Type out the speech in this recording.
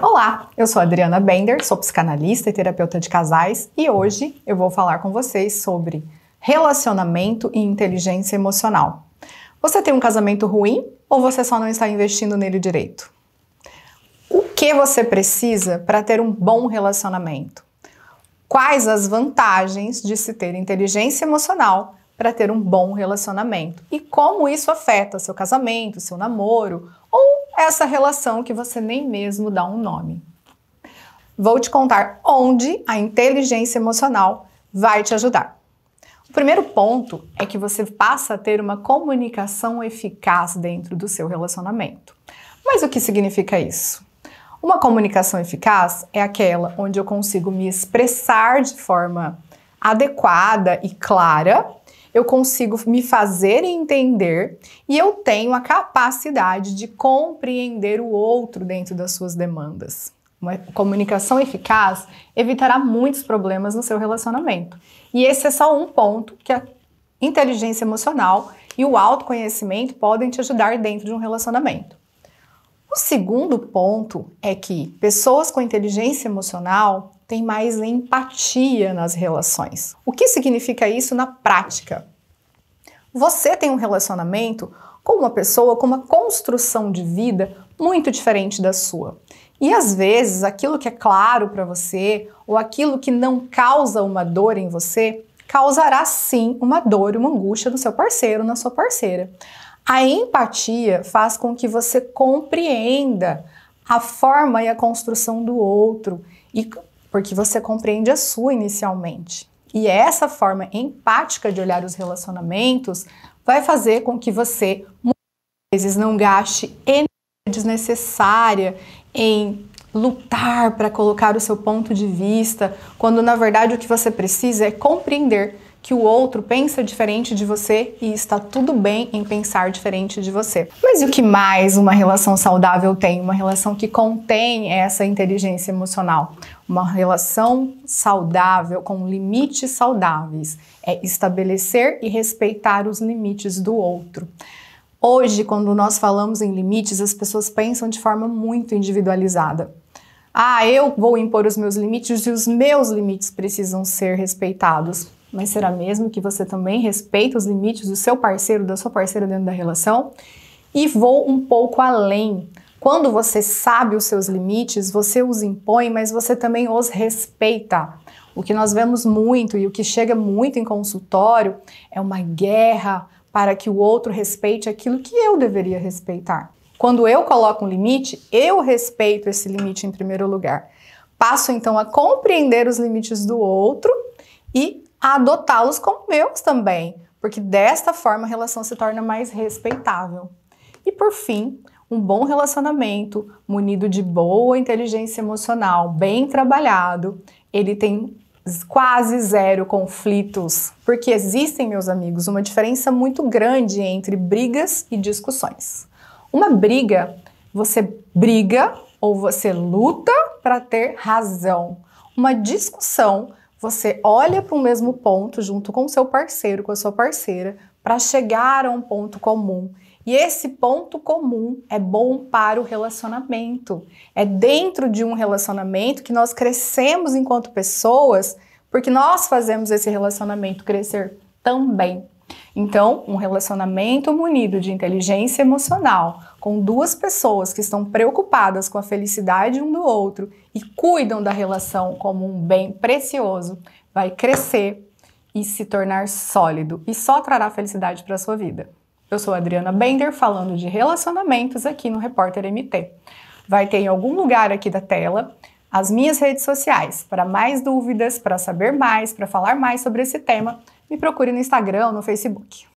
Olá, eu sou Adriana Bender, sou psicanalista e terapeuta de casais e hoje eu vou falar com vocês sobre relacionamento e inteligência emocional. Você tem um casamento ruim ou você só não está investindo nele direito? O que você precisa para ter um bom relacionamento? Quais as vantagens de se ter inteligência emocional para ter um bom relacionamento? E como isso afeta seu casamento, seu namoro essa relação que você nem mesmo dá um nome. Vou te contar onde a inteligência emocional vai te ajudar. O primeiro ponto é que você passa a ter uma comunicação eficaz dentro do seu relacionamento. Mas o que significa isso? Uma comunicação eficaz é aquela onde eu consigo me expressar de forma adequada e clara eu consigo me fazer entender e eu tenho a capacidade de compreender o outro dentro das suas demandas. Uma comunicação eficaz evitará muitos problemas no seu relacionamento. E esse é só um ponto que a inteligência emocional e o autoconhecimento podem te ajudar dentro de um relacionamento. O segundo ponto é que pessoas com inteligência emocional tem mais empatia nas relações. O que significa isso na prática? Você tem um relacionamento com uma pessoa com uma construção de vida muito diferente da sua. E às vezes, aquilo que é claro para você ou aquilo que não causa uma dor em você causará sim uma dor, uma angústia no seu parceiro, na sua parceira. A empatia faz com que você compreenda a forma e a construção do outro e porque você compreende a sua inicialmente. E essa forma empática de olhar os relacionamentos vai fazer com que você muitas vezes não gaste energia desnecessária em lutar para colocar o seu ponto de vista, quando na verdade o que você precisa é compreender que o outro pensa diferente de você e está tudo bem em pensar diferente de você. Mas e o que mais uma relação saudável tem? Uma relação que contém essa inteligência emocional. Uma relação saudável, com limites saudáveis, é estabelecer e respeitar os limites do outro. Hoje, quando nós falamos em limites, as pessoas pensam de forma muito individualizada. Ah, eu vou impor os meus limites e os meus limites precisam ser respeitados. Mas será mesmo que você também respeita os limites do seu parceiro, da sua parceira dentro da relação? E vou um pouco além. Quando você sabe os seus limites, você os impõe, mas você também os respeita. O que nós vemos muito e o que chega muito em consultório é uma guerra para que o outro respeite aquilo que eu deveria respeitar. Quando eu coloco um limite, eu respeito esse limite em primeiro lugar. Passo então a compreender os limites do outro e a adotá-los como meus também, porque desta forma a relação se torna mais respeitável. E por fim, um bom relacionamento, munido de boa inteligência emocional, bem trabalhado, ele tem quase zero conflitos, porque existem, meus amigos, uma diferença muito grande entre brigas e discussões. Uma briga, você briga ou você luta para ter razão. Uma discussão, você olha para o mesmo ponto junto com o seu parceiro, com a sua parceira, para chegar a um ponto comum. E esse ponto comum é bom para o relacionamento. É dentro de um relacionamento que nós crescemos enquanto pessoas, porque nós fazemos esse relacionamento crescer também. Então, um relacionamento munido de inteligência emocional, com duas pessoas que estão preocupadas com a felicidade um do outro e cuidam da relação como um bem precioso, vai crescer e se tornar sólido e só trará felicidade para a sua vida. Eu sou Adriana Bender falando de relacionamentos aqui no Repórter MT. Vai ter em algum lugar aqui da tela as minhas redes sociais. Para mais dúvidas, para saber mais, para falar mais sobre esse tema, me procure no Instagram ou no Facebook.